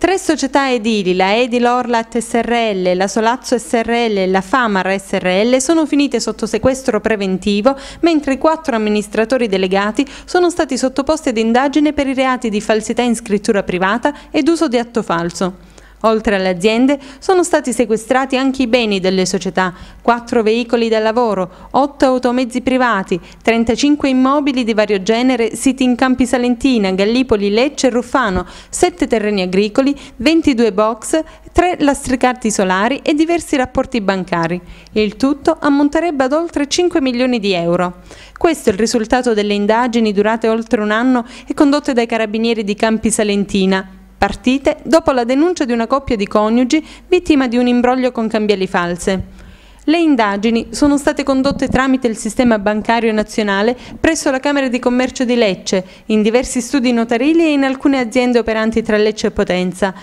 Tre società edili, la Edil Orlat SRL, la Solazzo SRL e la Famar SRL, sono finite sotto sequestro preventivo, mentre i quattro amministratori delegati sono stati sottoposti ad indagine per i reati di falsità in scrittura privata ed uso di atto falso. Oltre alle aziende sono stati sequestrati anche i beni delle società, 4 veicoli da lavoro, 8 automezzi privati, 35 immobili di vario genere siti in Campi Salentina, Gallipoli, Lecce e Ruffano, 7 terreni agricoli, 22 box, 3 lastricarti solari e diversi rapporti bancari. Il tutto ammonterebbe ad oltre 5 milioni di euro. Questo è il risultato delle indagini durate oltre un anno e condotte dai carabinieri di Campi Salentina partite dopo la denuncia di una coppia di coniugi vittima di un imbroglio con cambiali false. Le indagini sono state condotte tramite il sistema bancario nazionale presso la Camera di Commercio di Lecce, in diversi studi notarili e in alcune aziende operanti tra Lecce e Potenza.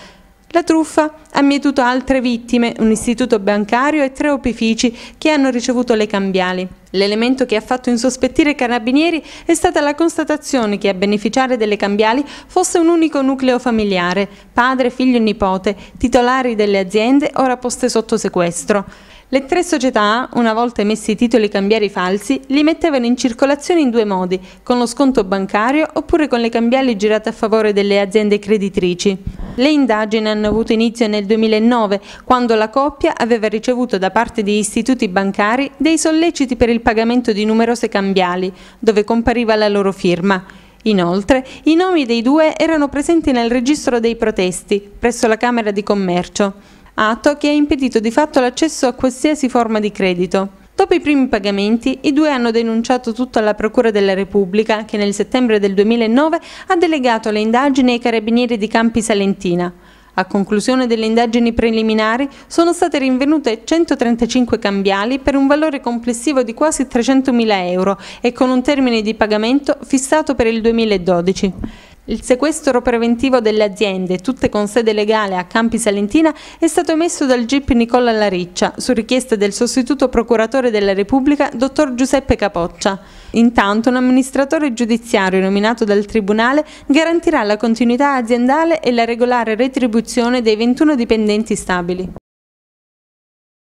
La truffa ha mietuto altre vittime, un istituto bancario e tre opifici che hanno ricevuto le cambiali. L'elemento che ha fatto insospettire i carabinieri è stata la constatazione che a beneficiare delle cambiali fosse un unico nucleo familiare, padre, figlio e nipote, titolari delle aziende ora poste sotto sequestro. Le tre società, una volta emessi i titoli cambiari falsi, li mettevano in circolazione in due modi, con lo sconto bancario oppure con le cambiali girate a favore delle aziende creditrici. Le indagini hanno avuto inizio nel 2009, quando la coppia aveva ricevuto da parte di istituti bancari dei solleciti per il pagamento di numerose cambiali, dove compariva la loro firma. Inoltre, i nomi dei due erano presenti nel registro dei protesti presso la Camera di Commercio, atto che ha impedito di fatto l'accesso a qualsiasi forma di credito. Dopo i primi pagamenti, i due hanno denunciato tutto alla Procura della Repubblica che nel settembre del 2009 ha delegato le indagini ai carabinieri di Campi Salentina. A conclusione delle indagini preliminari sono state rinvenute 135 cambiali per un valore complessivo di quasi 300.000 euro e con un termine di pagamento fissato per il 2012. Il sequestro preventivo delle aziende, tutte con sede legale a Campi Salentina, è stato emesso dal GIP Nicola Lariccia su richiesta del sostituto procuratore della Repubblica, dottor Giuseppe Capoccia. Intanto un amministratore giudiziario nominato dal Tribunale garantirà la continuità aziendale e la regolare retribuzione dei 21 dipendenti stabili.